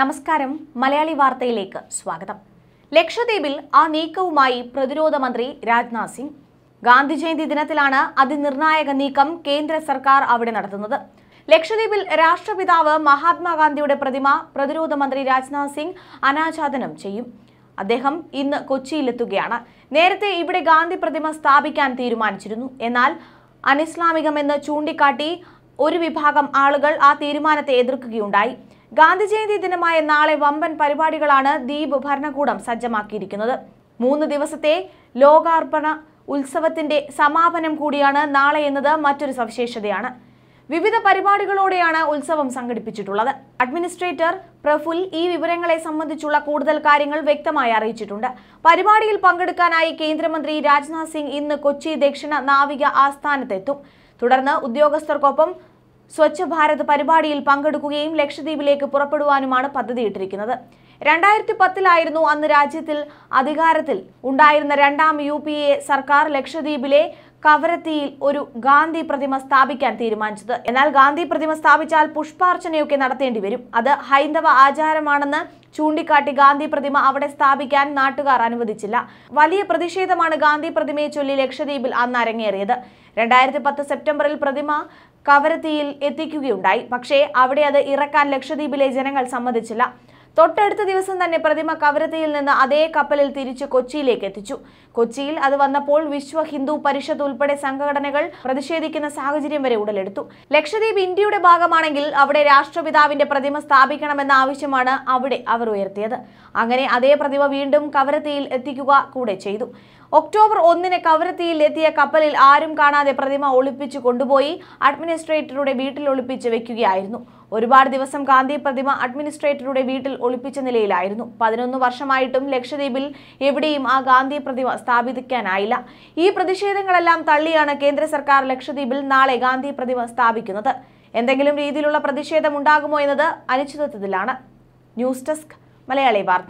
നമസ്കാരം മലയാളി വാർത്തയിലേക്ക് സ്വാഗതം ലക്ഷദ്വീപിൽ ആ നീക്കവുമായി പ്രതിരോധ മന്ത്രി രാജ്നാഥ് സിംഗ് ഗാന്ധി ജയന്തി ദിനത്തിലാണ് അതിനിർണായക നീക്കം കേന്ദ്ര സർക്കാർ അവിടെ നടത്തുന്നത് ലക്ഷദ്വീപിൽ രാഷ്ട്രപിതാവ് മഹാത്മാഗാന്ധിയുടെ പ്രതിമ പ്രതിരോധ മന്ത്രി രാജ്നാഥ് സിംഗ് അനാച്ഛാദനം ചെയ്യും അദ്ദേഹം ഇന്ന് കൊച്ചിയിലെത്തുകയാണ് നേരത്തെ ഇവിടെ ഗാന്ധി പ്രതിമ സ്ഥാപിക്കാൻ തീരുമാനിച്ചിരുന്നു എന്നാൽ അനിസ്ലാമികമെന്ന് ചൂണ്ടിക്കാട്ടി ഒരു വിഭാഗം ആളുകൾ ആ തീരുമാനത്തെ എതിർക്കുകയുണ്ടായി ഗാന്ധിജയന്തി ദിനമായ നാളെ വമ്പൻ പരിപാടികളാണ് ദ്വീപ് ഭരണകൂടം സജ്ജമാക്കിയിരിക്കുന്നത് മൂന്ന് ദിവസത്തെ ലോകാർപ്പണ ഉത്സവത്തിന്റെ സമാപനം കൂടിയാണ് നാളെ എന്നത് മറ്റൊരു സവിശേഷതയാണ് വിവിധ പരിപാടികളോടെയാണ് ഉത്സവം സംഘടിപ്പിച്ചിട്ടുള്ളത് അഡ്മിനിസ്ട്രേറ്റർ പ്രഫുൽ ഈ വിവരങ്ങളെ സംബന്ധിച്ചുള്ള കൂടുതൽ കാര്യങ്ങൾ വ്യക്തമായി അറിയിച്ചിട്ടുണ്ട് പരിപാടിയിൽ പങ്കെടുക്കാനായി കേന്ദ്രമന്ത്രി രാജ്നാഥ് സിംഗ് ഇന്ന് കൊച്ചി ദക്ഷിണ നാവിക ആസ്ഥാനത്തെത്തും തുടർന്ന് ഉദ്യോഗസ്ഥർക്കൊപ്പം സ്വച്ഛ് ഭാരത് പരിപാടിയിൽ പങ്കെടുക്കുകയും ലക്ഷദ്വീപിലേക്ക് പുറപ്പെടുവാനുമാണ് പദ്ധതിയിട്ടിരിക്കുന്നത് രണ്ടായിരത്തി പത്തിലായിരുന്നു അന്ന് രാജ്യത്തിൽ അധികാരത്തിൽ ഉണ്ടായിരുന്ന രണ്ടാം യു പി എ സർക്കാർ ലക്ഷദ്വീപിലെ കവരത്തിയിൽ ഒരു ഗാന്ധി പ്രതിമ സ്ഥാപിക്കാൻ തീരുമാനിച്ചത് എന്നാൽ ഗാന്ധി പ്രതിമ സ്ഥാപിച്ചാൽ പുഷ്പാർച്ചനയൊക്കെ നടത്തേണ്ടി വരും അത് ഹൈന്ദവ ആചാരമാണെന്ന് ചൂണ്ടിക്കാട്ടി ഗാന്ധി പ്രതിമ അവിടെ സ്ഥാപിക്കാൻ നാട്ടുകാർ അനുവദിച്ചില്ല വലിയ പ്രതിഷേധമാണ് ഗാന്ധി പ്രതിമയെ ചൊല്ലി ലക്ഷദ്വീപിൽ അന്ന് അരങ്ങേറിയത് രണ്ടായിരത്തി പത്ത് സെപ്റ്റംബറിൽ പ്രതിമ കവരത്തിയിൽ എത്തിക്കുകയുണ്ടായി പക്ഷേ അവിടെ അത് ഇറക്കാൻ ലക്ഷദ്വീപിലെ ജനങ്ങൾ സമ്മതിച്ചില്ല തൊട്ടടുത്ത ദിവസം തന്നെ പ്രതിമ കവരത്തിയിൽ നിന്ന് അതേ കപ്പലിൽ തിരിച്ചു കൊച്ചിയിലേക്ക് എത്തിച്ചു കൊച്ചിയിൽ അത് വന്നപ്പോൾ വിശ്വ ഹിന്ദു പരിഷത്ത് ഉൾപ്പെടെ സംഘടനകൾ പ്രതിഷേധിക്കുന്ന സാഹചര്യം വരെ ഉടലെടുത്തു ലക്ഷദ്വീപ് ഇന്ത്യയുടെ ഭാഗമാണെങ്കിൽ അവിടെ രാഷ്ട്രപിതാവിന്റെ പ്രതിമ സ്ഥാപിക്കണമെന്ന ആവശ്യമാണ് അവിടെ അവർ ഉയർത്തിയത് അങ്ങനെ അതേ പ്രതിമ വീണ്ടും കവരത്തിയിൽ എത്തിക്കുക കൂടെ ചെയ്തു ഒക്ടോബർ ഒന്നിന് കവരത്തിയിൽ എത്തിയ കപ്പലിൽ ആരും കാണാതെ പ്രതിമ ഒളിപ്പിച്ചു കൊണ്ടുപോയി അഡ്മിനിസ്ട്രേറ്ററുടെ വീട്ടിൽ ഒളിപ്പിച്ച് വെക്കുകയായിരുന്നു ഒരുപാട് ദിവസം ഗാന്ധി പ്രതിമ അഡ്മിനിസ്ട്രേറ്ററുടെ വീട്ടിൽ ഒളിപ്പിച്ച നിലയിലായിരുന്നു പതിനൊന്ന് വർഷമായിട്ടും ലക്ഷദ്വീപിൽ എവിടെയും ആ ഗാന്ധി പ്രതിമ സ്ഥാപിക്കാനായില്ല ഈ പ്രതിഷേധങ്ങളെല്ലാം തള്ളിയാണ് കേന്ദ്ര സർക്കാർ ലക്ഷദ്വീപിൽ നാളെ ഗാന്ധി പ്രതിമ സ്ഥാപിക്കുന്നത് എന്തെങ്കിലും രീതിയിലുള്ള പ്രതിഷേധം ഉണ്ടാകുമോ എന്നത് അനിശ്ചിതത്വത്തിലാണ് ന്യൂസ് ഡെസ്ക് മലയാളി വാർത്ത